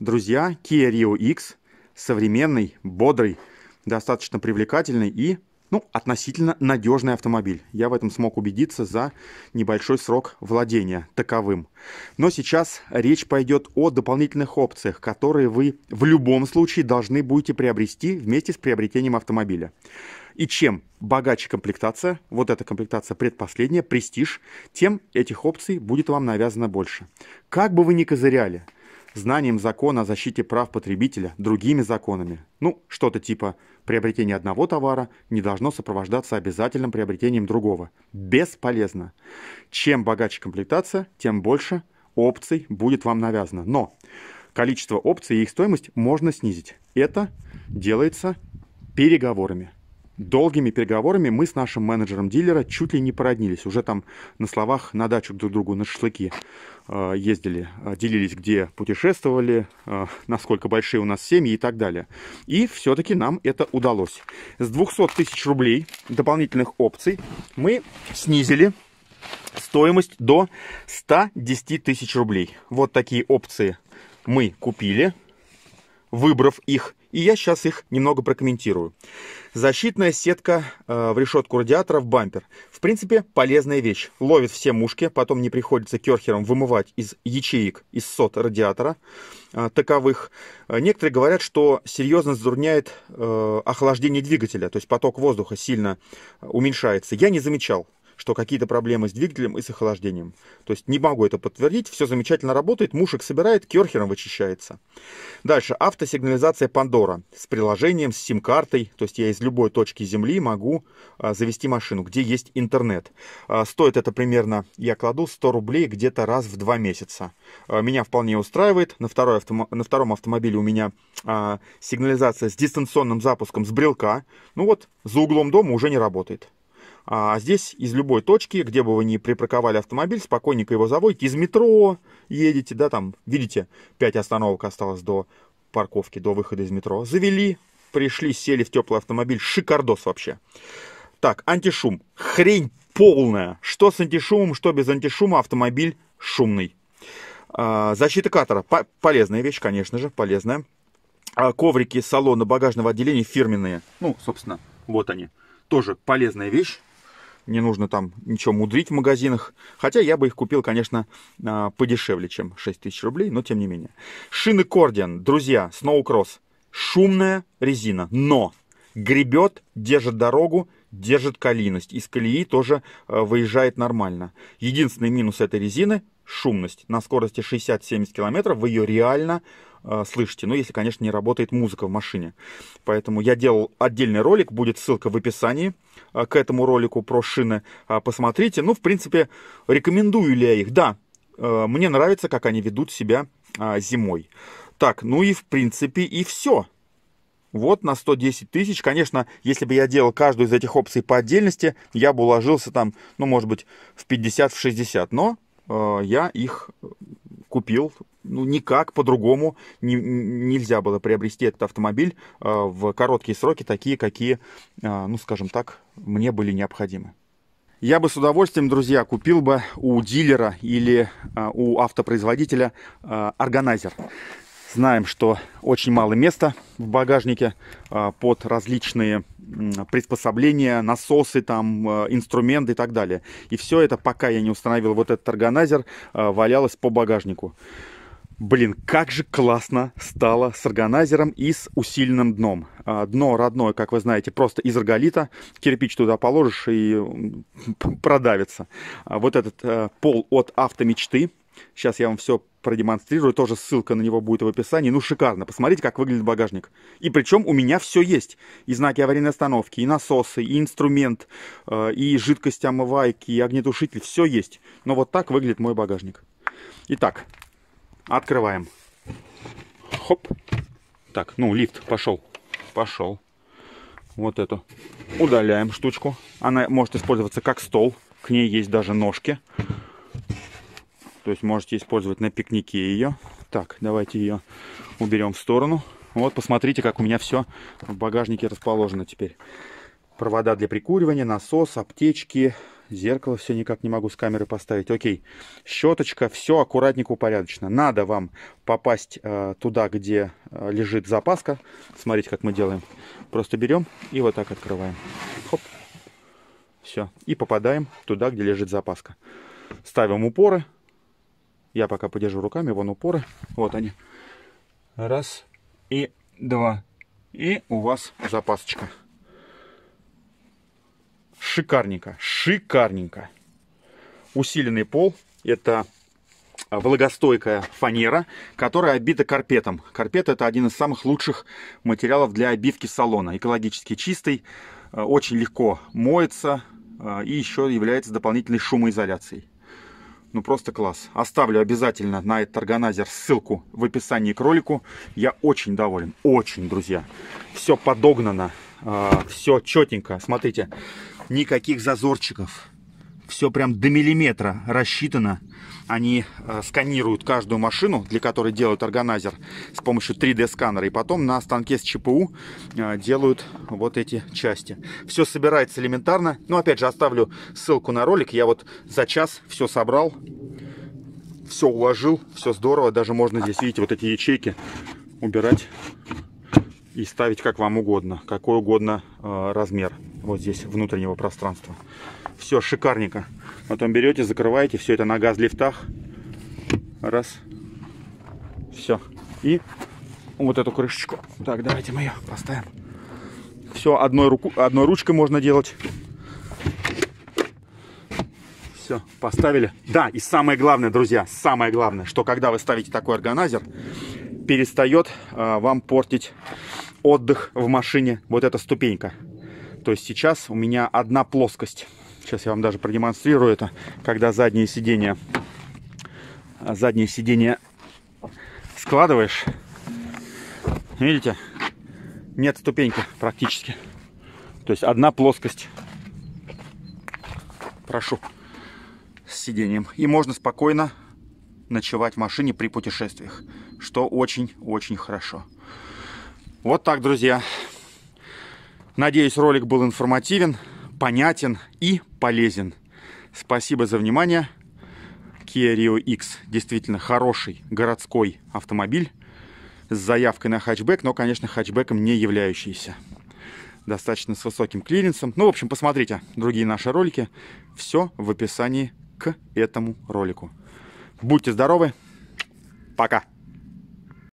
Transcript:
Друзья, Kia Rio X современный, бодрый, достаточно привлекательный и ну, относительно надежный автомобиль. Я в этом смог убедиться за небольшой срок владения таковым. Но сейчас речь пойдет о дополнительных опциях, которые вы в любом случае должны будете приобрести вместе с приобретением автомобиля. И чем богаче комплектация, вот эта комплектация предпоследняя, престиж, тем этих опций будет вам навязано больше. Как бы вы ни козыряли – знанием закона о защите прав потребителя другими законами. Ну, что-то типа приобретение одного товара не должно сопровождаться обязательным приобретением другого. Бесполезно. Чем богаче комплектация, тем больше опций будет вам навязано. Но количество опций и их стоимость можно снизить. Это делается переговорами долгими переговорами мы с нашим менеджером дилера чуть ли не породнились. Уже там на словах на дачу друг другу на шашлыки э, ездили, э, делились, где путешествовали, э, насколько большие у нас семьи и так далее. И все-таки нам это удалось. С 200 тысяч рублей дополнительных опций мы снизили стоимость до 110 тысяч рублей. Вот такие опции мы купили, выбрав их и я сейчас их немного прокомментирую. Защитная сетка э, в решетку радиатора в бампер. В принципе, полезная вещь. Ловит все мушки, потом не приходится керхером вымывать из ячеек, из сот радиатора э, таковых. Э, некоторые говорят, что серьезно задурняет э, охлаждение двигателя, то есть поток воздуха сильно э, уменьшается. Я не замечал что какие-то проблемы с двигателем и с охлаждением. То есть не могу это подтвердить, все замечательно работает, мушек собирает, керхером вычищается. Дальше, автосигнализация Пандора с приложением, с сим-картой, то есть я из любой точки Земли могу а, завести машину, где есть интернет. А, стоит это примерно, я кладу 100 рублей где-то раз в два месяца. А, меня вполне устраивает, на, второй автом... на втором автомобиле у меня а, сигнализация с дистанционным запуском с брелка, ну вот за углом дома уже не работает. А здесь из любой точки, где бы вы ни припарковали автомобиль, спокойненько его заводите. Из метро едете, да, там, видите, 5 остановок осталось до парковки, до выхода из метро. Завели, пришли, сели в теплый автомобиль. Шикардос вообще. Так, антишум. Хрень полная. Что с антишумом, что без антишума, автомобиль шумный. А, защита катера. По полезная вещь, конечно же, полезная. А, коврики салона багажного отделения фирменные. Ну, собственно, вот они. Тоже полезная вещь не нужно там ничего мудрить в магазинах. Хотя я бы их купил, конечно, а, подешевле, чем 6 тысяч рублей, но тем не менее. Шины Кордиан, друзья, Сноукросс. Шумная резина, но гребет, держит дорогу, держит калиность. Из колеи тоже э, выезжает нормально. Единственный минус этой резины – шумность. На скорости 60-70 км вы ее реально э, слышите. Ну, если, конечно, не работает музыка в машине. Поэтому я делал отдельный ролик, будет ссылка в описании э, к этому ролику про шины. А, посмотрите. Ну, в принципе, рекомендую ли я их? Да, мне нравится, как они ведут себя а, зимой. Так, ну и в принципе и все вот на 110 тысяч. Конечно, если бы я делал каждую из этих опций по отдельности, я бы уложился там, ну, может быть, в 50, в 60. Но э, я их э, купил, ну, никак по-другому не, нельзя было приобрести этот автомобиль э, в короткие сроки, такие, какие, э, ну, скажем так, мне были необходимы. Я бы с удовольствием, друзья, купил бы у дилера или э, у автопроизводителя э, органайзер. Знаем, что очень мало места в багажнике а, под различные приспособления, насосы, там, а, инструменты и так далее. И все это, пока я не установил вот этот органайзер, а, валялось по багажнику. Блин, как же классно стало с органайзером и с усиленным дном. Дно родное, как вы знаете, просто из рогалита. Кирпич туда положишь и продавится. Вот этот э, пол от автомечты Сейчас я вам все продемонстрирую, тоже ссылка на него будет в описании. Ну, шикарно, посмотрите, как выглядит багажник. И причем у меня все есть. И знаки аварийной остановки, и насосы, и инструмент, э, и жидкость омывайки, и огнетушитель, все есть. Но вот так выглядит мой багажник. Итак, открываем. Хоп. Так, ну, лифт пошел. Пошел. Вот эту. Удаляем штучку. Она может использоваться как стол. К ней есть даже ножки. То есть можете использовать на пикнике ее. Так, давайте ее уберем в сторону. Вот, посмотрите, как у меня все в багажнике расположено теперь. Провода для прикуривания, насос, аптечки, зеркало все никак не могу с камеры поставить. Окей, щеточка, все аккуратненько, упорядочно. Надо вам попасть э, туда, где э, лежит запаска. Смотрите, как мы делаем. Просто берем и вот так открываем. Хоп. Все. И попадаем туда, где лежит запаска. Ставим упоры, я пока подержу руками, вон упоры. Вот они. Раз и два. И у вас запасочка. Шикарненько, шикарненько. Усиленный пол. Это влагостойкая фанера, которая обита карпетом. Карпет это один из самых лучших материалов для обивки салона. Экологически чистый, э, очень легко моется э, и еще является дополнительной шумоизоляцией. Ну просто класс. Оставлю обязательно на этот органайзер ссылку в описании к ролику. Я очень доволен. Очень, друзья. Все подогнано. А, Все четенько. Смотрите, никаких зазорчиков все прям до миллиметра рассчитано. Они э, сканируют каждую машину, для которой делают органайзер с помощью 3D-сканера. И потом на станке с ЧПУ э, делают вот эти части. Все собирается элементарно. Но ну, опять же оставлю ссылку на ролик. Я вот за час все собрал, все уложил, все здорово. Даже можно здесь, видите, вот эти ячейки убирать и ставить как вам угодно, какой угодно э, размер вот здесь внутреннего пространства. Все, шикарненько. Потом берете, закрываете, все это на газ-лифтах. Раз. Все. И вот эту крышечку. Так, давайте мы ее поставим. Все, одной, руку, одной ручкой можно делать. Все, поставили. Да, и самое главное, друзья, самое главное, что когда вы ставите такой органайзер, перестает э, а, вам портить отдых в машине вот эта ступенька. То есть сейчас у меня одна плоскость. Сейчас я вам даже продемонстрирую это, когда заднее сиденья, заднее сиденья складываешь. Видите? Нет ступеньки практически. То есть одна плоскость. Прошу. С сиденьем. И можно спокойно ночевать в машине при путешествиях. Что очень-очень хорошо. Вот так, друзья. Надеюсь, ролик был информативен понятен и полезен. Спасибо за внимание. Kia Rio X действительно хороший городской автомобиль с заявкой на хэтчбэк, но, конечно, хэтчбэком не являющийся. Достаточно с высоким клиренсом. Ну, в общем, посмотрите другие наши ролики. Все в описании к этому ролику. Будьте здоровы. Пока.